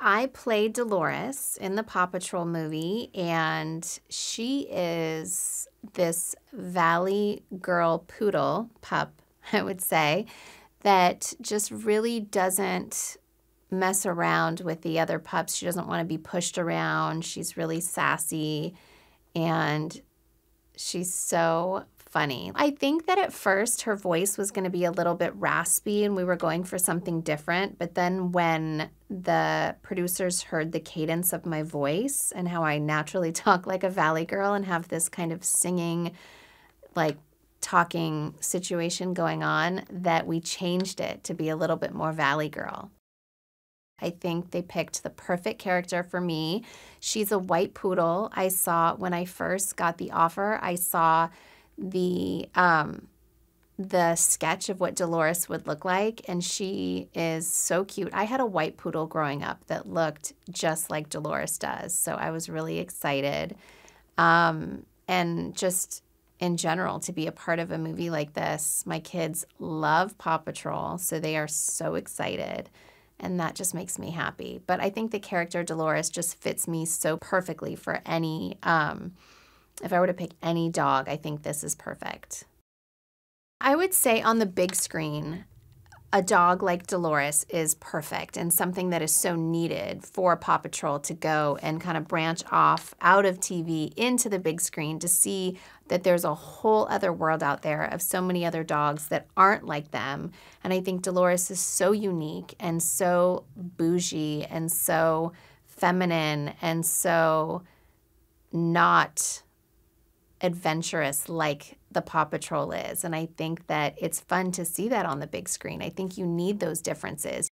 I played Dolores in the Paw Patrol movie, and she is this valley girl poodle pup, I would say, that just really doesn't mess around with the other pups. She doesn't want to be pushed around. She's really sassy, and she's so funny. I think that at first her voice was going to be a little bit raspy and we were going for something different. But then when the producers heard the cadence of my voice and how I naturally talk like a valley girl and have this kind of singing, like talking situation going on, that we changed it to be a little bit more valley girl. I think they picked the perfect character for me. She's a white poodle. I saw when I first got the offer, I saw the um, the sketch of what Dolores would look like, and she is so cute. I had a white poodle growing up that looked just like Dolores does, so I was really excited. Um, and just in general, to be a part of a movie like this, my kids love Paw Patrol, so they are so excited. And that just makes me happy. But I think the character Dolores just fits me so perfectly for any. Um, if I were to pick any dog, I think this is perfect. I would say on the big screen, a dog like Dolores is perfect and something that is so needed for Paw Patrol to go and kind of branch off out of TV into the big screen to see that there's a whole other world out there of so many other dogs that aren't like them. And I think Dolores is so unique and so bougie and so feminine and so not adventurous like the Paw Patrol is. And I think that it's fun to see that on the big screen. I think you need those differences.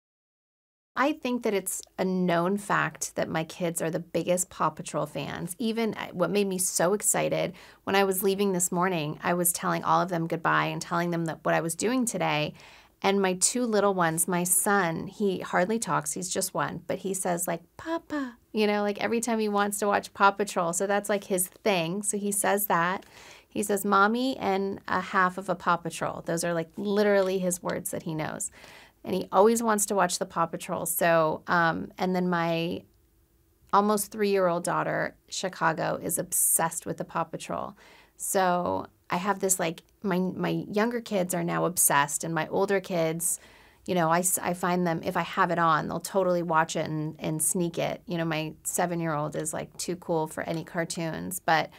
I think that it's a known fact that my kids are the biggest Paw Patrol fans. Even uh, what made me so excited when I was leaving this morning, I was telling all of them goodbye and telling them that what I was doing today. And my two little ones, my son, he hardly talks, he's just one, but he says, like, Papa, you know, like every time he wants to watch Paw Patrol. So that's like his thing. So he says that. He says, Mommy and a half of a Paw Patrol. Those are like literally his words that he knows. And he always wants to watch the Paw Patrol. So, um, and then my almost three year old daughter, Chicago, is obsessed with the Paw Patrol. So I have this like, my, my younger kids are now obsessed, and my older kids, you know, I, I find them, if I have it on, they'll totally watch it and, and sneak it. You know, my seven year old is like too cool for any cartoons. But,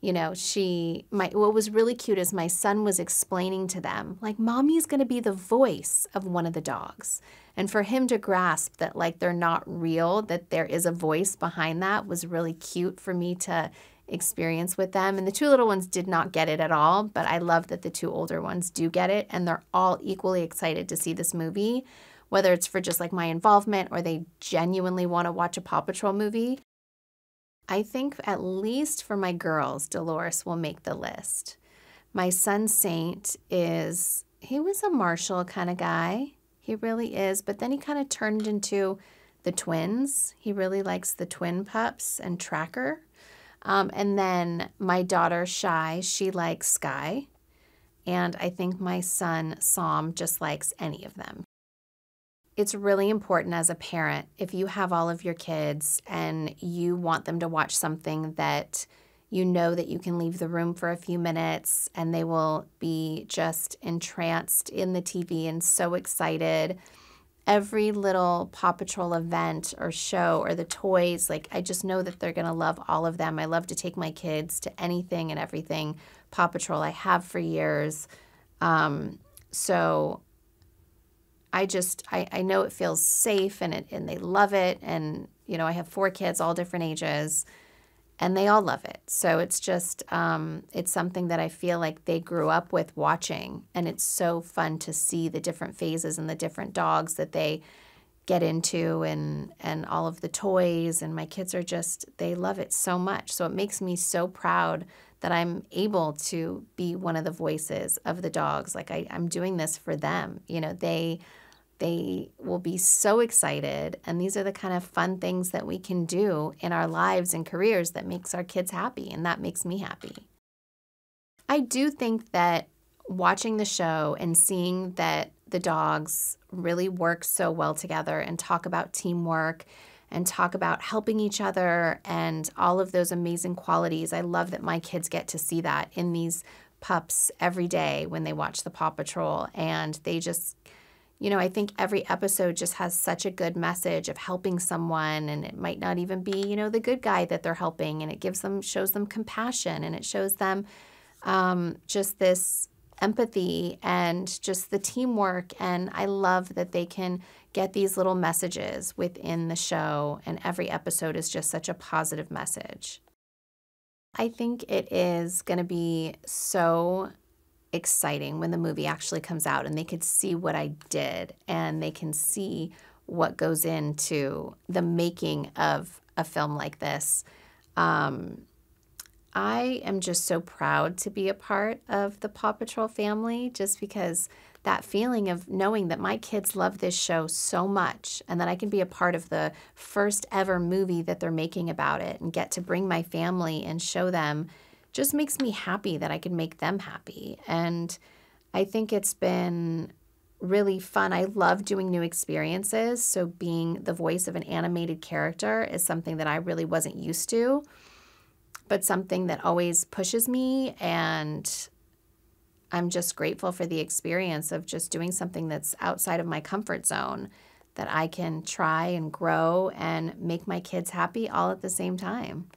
you know, she, my, what was really cute is my son was explaining to them, like, mommy's going to be the voice of one of the dogs. And for him to grasp that, like, they're not real, that there is a voice behind that was really cute for me to experience with them. And the two little ones did not get it at all, but I love that the two older ones do get it and they're all equally excited to see this movie, whether it's for just like my involvement or they genuinely want to watch a Paw Patrol movie. I think at least for my girls, Dolores will make the list. My son Saint is, he was a martial kind of guy. He really is, but then he kind of turned into the twins. He really likes the twin pups and Tracker. Um, and then my daughter Shy, she likes Sky. And I think my son Psalm just likes any of them. It's really important as a parent if you have all of your kids and you want them to watch something that you know that you can leave the room for a few minutes and they will be just entranced in the TV and so excited every little Paw Patrol event or show or the toys. Like, I just know that they're going to love all of them. I love to take my kids to anything and everything Paw Patrol I have for years. Um, so I just, I, I know it feels safe and, it, and they love it. And, you know, I have four kids, all different ages and they all love it. So it's just um, it's something that I feel like they grew up with watching, and it's so fun to see the different phases and the different dogs that they get into, and and all of the toys. And my kids are just they love it so much. So it makes me so proud that I'm able to be one of the voices of the dogs. Like I, I'm doing this for them. You know they they will be so excited. And these are the kind of fun things that we can do in our lives and careers that makes our kids happy. And that makes me happy. I do think that watching the show and seeing that the dogs really work so well together and talk about teamwork and talk about helping each other and all of those amazing qualities. I love that my kids get to see that in these pups every day when they watch the Paw Patrol and they just you know, I think every episode just has such a good message of helping someone and it might not even be, you know, the good guy that they're helping and it gives them shows them compassion and it shows them um, just this empathy and just the teamwork and I love that they can get these little messages within the show and every episode is just such a positive message. I think it is going to be so exciting when the movie actually comes out and they could see what I did and they can see what goes into the making of a film like this. Um, I am just so proud to be a part of the Paw Patrol family just because that feeling of knowing that my kids love this show so much and that I can be a part of the first ever movie that they're making about it and get to bring my family and show them just makes me happy that I can make them happy. And I think it's been really fun. I love doing new experiences. So, being the voice of an animated character is something that I really wasn't used to, but something that always pushes me. And I'm just grateful for the experience of just doing something that's outside of my comfort zone that I can try and grow and make my kids happy all at the same time.